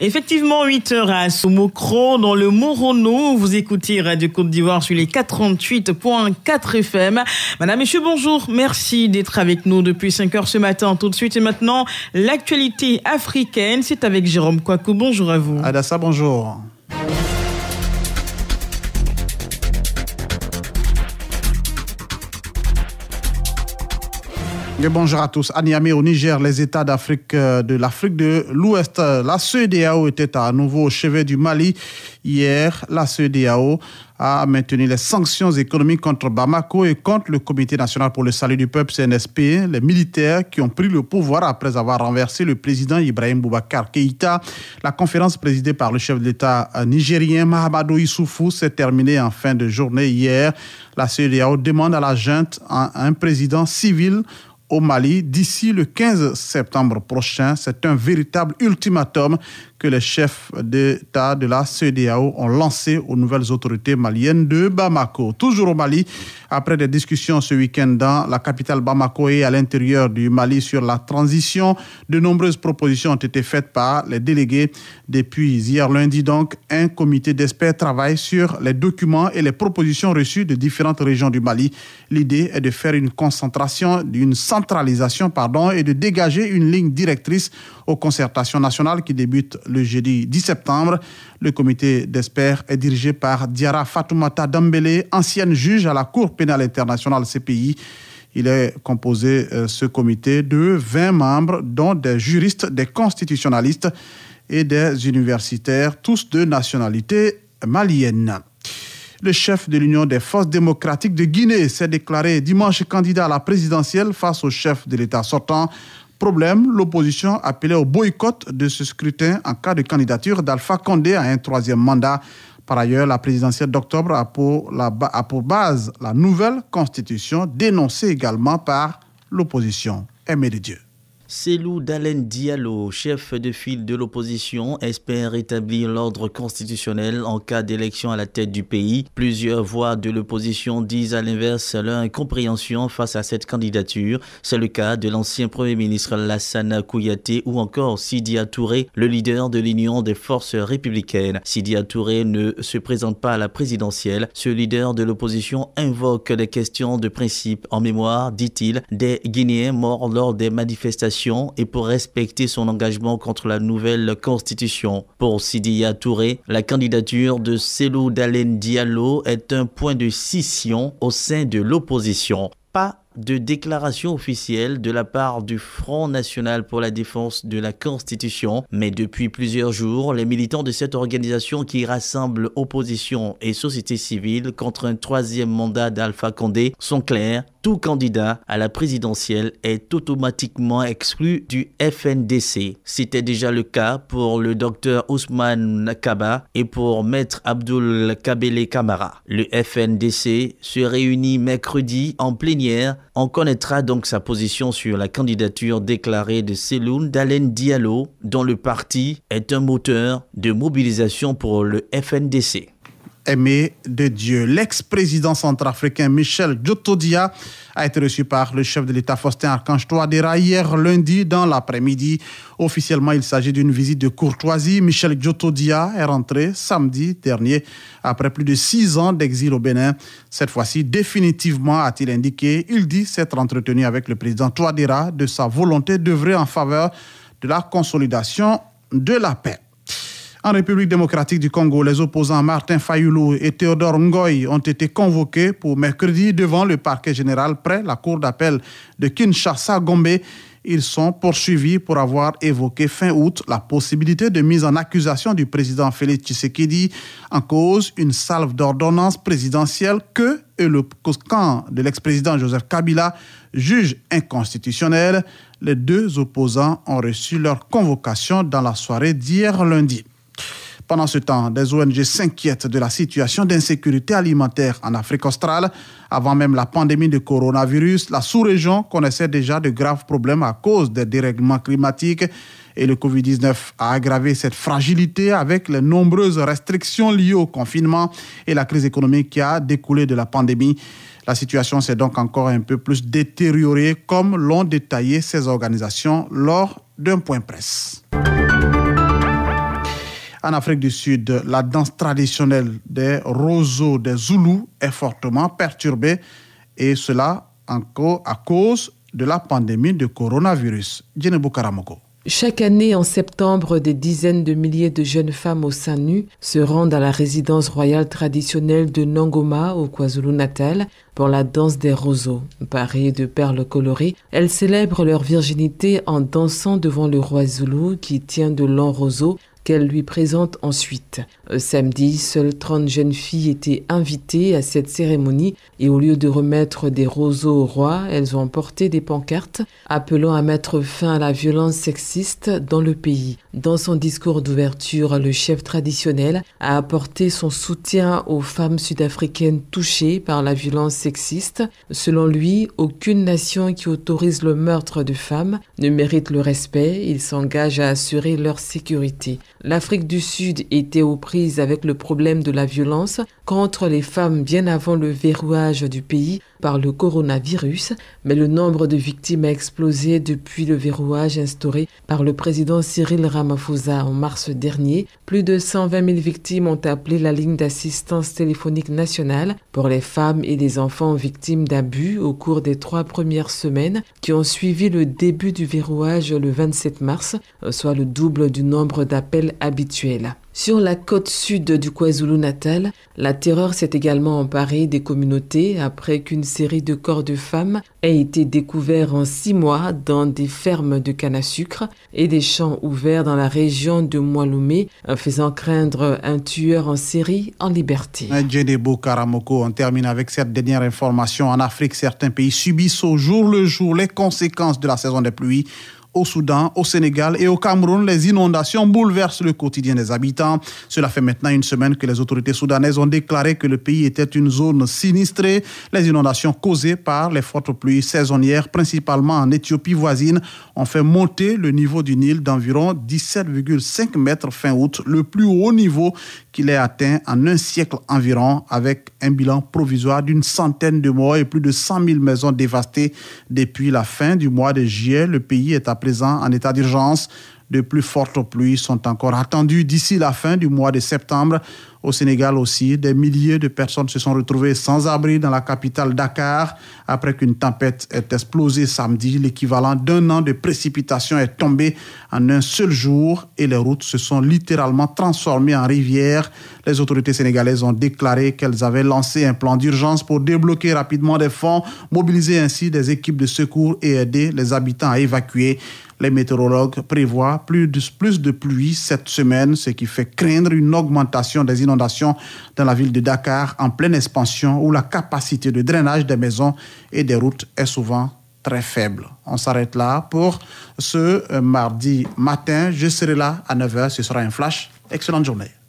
Effectivement, 8 h à Soumocro dans le Morono. Vous écoutez Radio Côte d'Ivoire sur les 48.4 FM. Madame, Monsieur, bonjour. Merci d'être avec nous depuis 5 h ce matin. Tout de suite et maintenant, l'actualité africaine. C'est avec Jérôme Kouakou. Bonjour à vous. Adassa, bonjour. bonjour à tous. À au Niger, les États d'Afrique euh, de l'Afrique de l'Ouest, la CEDEAO était à nouveau au chevet du Mali. Hier, la CEDEAO a maintenu les sanctions économiques contre Bamako et contre le Comité national pour le salut du peuple, CNSP, les militaires qui ont pris le pouvoir après avoir renversé le président Ibrahim Boubacar Keïta. La conférence présidée par le chef d'État euh, nigérien Mahamadou Issoufou s'est terminée en fin de journée hier. La CEDEAO demande à la junte un président civil au Mali d'ici le 15 septembre prochain. C'est un véritable ultimatum que les chefs d'État de la CEDEAO ont lancé aux nouvelles autorités maliennes de Bamako. Toujours au Mali, après des discussions ce week-end dans la capitale Bamako et à l'intérieur du Mali sur la transition, de nombreuses propositions ont été faites par les délégués. Depuis hier lundi, donc, un comité d'experts travaille sur les documents et les propositions reçues de différentes régions du Mali. L'idée est de faire une concentration d'une centaine centralisation pardon, et de dégager une ligne directrice aux concertations nationales qui débutent le jeudi 10 septembre. Le comité d'experts est dirigé par Diara Fatoumata Dambélé, ancienne juge à la Cour pénale internationale CPI. Il est composé, euh, ce comité, de 20 membres, dont des juristes, des constitutionnalistes et des universitaires, tous de nationalité malienne. Le chef de l'Union des forces démocratiques de Guinée s'est déclaré dimanche candidat à la présidentielle face au chef de l'État sortant. Problème, l'opposition appelait au boycott de ce scrutin en cas de candidature d'Alpha Condé à un troisième mandat. Par ailleurs, la présidentielle d'octobre a, pour, base la nouvelle constitution dénoncée également par l'opposition. Aimé de Dieu. Selou Dalen Diallo, chef de file de l'opposition, espère rétablir l'ordre constitutionnel en cas d'élection à la tête du pays. Plusieurs voix de l'opposition disent à l'inverse leur incompréhension face à cette candidature. C'est le cas de l'ancien Premier ministre Lassana Kouyaté ou encore Sidia Touré, le leader de l'Union des forces républicaines. Sidia Touré ne se présente pas à la présidentielle. Ce leader de l'opposition invoque des questions de principe en mémoire, dit-il, des Guinéens morts lors des manifestations et pour respecter son engagement contre la nouvelle constitution. Pour Sidiya Touré, la candidature de Selou Dalen Diallo est un point de scission au sein de l'opposition. Pas de déclaration officielle de la part du Front national pour la défense de la Constitution, mais depuis plusieurs jours, les militants de cette organisation qui rassemble opposition et société civile contre un troisième mandat d'Alpha Condé sont clairs tout candidat à la présidentielle est automatiquement exclu du FNDC. C'était déjà le cas pour le docteur Ousmane Kaba et pour maître Abdoul Kabele Kamara. Le FNDC se réunit mercredi en plénière. On connaîtra donc sa position sur la candidature déclarée de Seloun Dalen Diallo, dont le parti est un moteur de mobilisation pour le FNDC aimé de Dieu. L'ex-président centrafricain Michel Djotodia a été reçu par le chef de l'État Faustin Archange Touadéra hier lundi dans l'après-midi. Officiellement, il s'agit d'une visite de courtoisie. Michel Djotodia est rentré samedi dernier après plus de six ans d'exil au Bénin. Cette fois-ci, définitivement, a-t-il indiqué. Il dit s'être entretenu avec le président Touadéra de sa volonté d'œuvrer en faveur de la consolidation de la paix. En République démocratique du Congo, les opposants Martin Fayoulou et Théodore Ngoy ont été convoqués pour mercredi devant le parquet général près la cour d'appel de Kinshasa-Gombe. Ils sont poursuivis pour avoir évoqué fin août la possibilité de mise en accusation du président Félix Tshisekedi en cause une salve d'ordonnance présidentielle que le camp de l'ex-président Joseph Kabila juge inconstitutionnel. Les deux opposants ont reçu leur convocation dans la soirée d'hier lundi. Pendant ce temps, des ONG s'inquiètent de la situation d'insécurité alimentaire en Afrique australe. Avant même la pandémie de coronavirus, la sous-région connaissait déjà de graves problèmes à cause des dérèglements climatiques et le Covid-19 a aggravé cette fragilité avec les nombreuses restrictions liées au confinement et la crise économique qui a découlé de la pandémie. La situation s'est donc encore un peu plus détériorée comme l'ont détaillé ces organisations lors d'un point presse. En Afrique du Sud, la danse traditionnelle des roseaux des Zoulous est fortement perturbée et cela encore à cause de la pandémie de coronavirus. Karamoko. Chaque année, en septembre, des dizaines de milliers de jeunes femmes au sein nu se rendent à la résidence royale traditionnelle de Nangoma au KwaZulu-Natal pour la danse des roseaux. Parées de perles colorées, elles célèbrent leur virginité en dansant devant le roi Zulu qui tient de longs roseaux qu'elle lui présente ensuite. Euh, samedi, seules 30 jeunes filles étaient invitées à cette cérémonie et au lieu de remettre des roseaux au roi, elles ont porté des pancartes appelant à mettre fin à la violence sexiste dans le pays. Dans son discours d'ouverture, le chef traditionnel a apporté son soutien aux femmes sud-africaines touchées par la violence sexiste. Selon lui, aucune nation qui autorise le meurtre de femmes ne mérite le respect. Il s'engage à assurer leur sécurité. L'Afrique du Sud était aux prises avec le problème de la violence contre les femmes bien avant le verrouage du pays par le coronavirus, mais le nombre de victimes a explosé depuis le verrouage instauré par le président Cyril Ramaphosa en mars dernier. Plus de 120 000 victimes ont appelé la ligne d'assistance téléphonique nationale pour les femmes et les enfants victimes d'abus au cours des trois premières semaines qui ont suivi le début du verrouage le 27 mars, soit le double du nombre d'appels sur la côte sud du KwaZulu-Natal, la terreur s'est également emparée des communautés après qu'une série de corps de femmes ait été découverts en six mois dans des fermes de canne à sucre et des champs ouverts dans la région de Moilomé, faisant craindre un tueur en série en liberté. Djedebo Karamoko, on termine avec cette dernière information. En Afrique, certains pays subissent au jour le jour les conséquences de la saison des pluies. Au Soudan, au Sénégal et au Cameroun, les inondations bouleversent le quotidien des habitants. Cela fait maintenant une semaine que les autorités soudanaises ont déclaré que le pays était une zone sinistrée. Les inondations causées par les fortes pluies saisonnières, principalement en Éthiopie voisine, ont fait monter le niveau du Nil d'environ 17,5 mètres fin août, le plus haut niveau qu'il ait atteint en un siècle environ, avec un bilan provisoire d'une centaine de morts et plus de 100 000 maisons dévastées depuis la fin du mois de juillet. Le pays est appelé en état d'urgence. De plus fortes pluies sont encore attendues d'ici la fin du mois de septembre au Sénégal aussi, des milliers de personnes se sont retrouvées sans abri dans la capitale Dakar après qu'une tempête ait explosé samedi. L'équivalent d'un an de précipitations est tombé en un seul jour et les routes se sont littéralement transformées en rivières. Les autorités sénégalaises ont déclaré qu'elles avaient lancé un plan d'urgence pour débloquer rapidement des fonds, mobiliser ainsi des équipes de secours et aider les habitants à évacuer. Les météorologues prévoient plus de, plus de pluie cette semaine, ce qui fait craindre une augmentation des inondations dans la ville de Dakar en pleine expansion où la capacité de drainage des maisons et des routes est souvent très faible. On s'arrête là pour ce euh, mardi matin. Je serai là à 9h. Ce sera un flash. Excellente journée.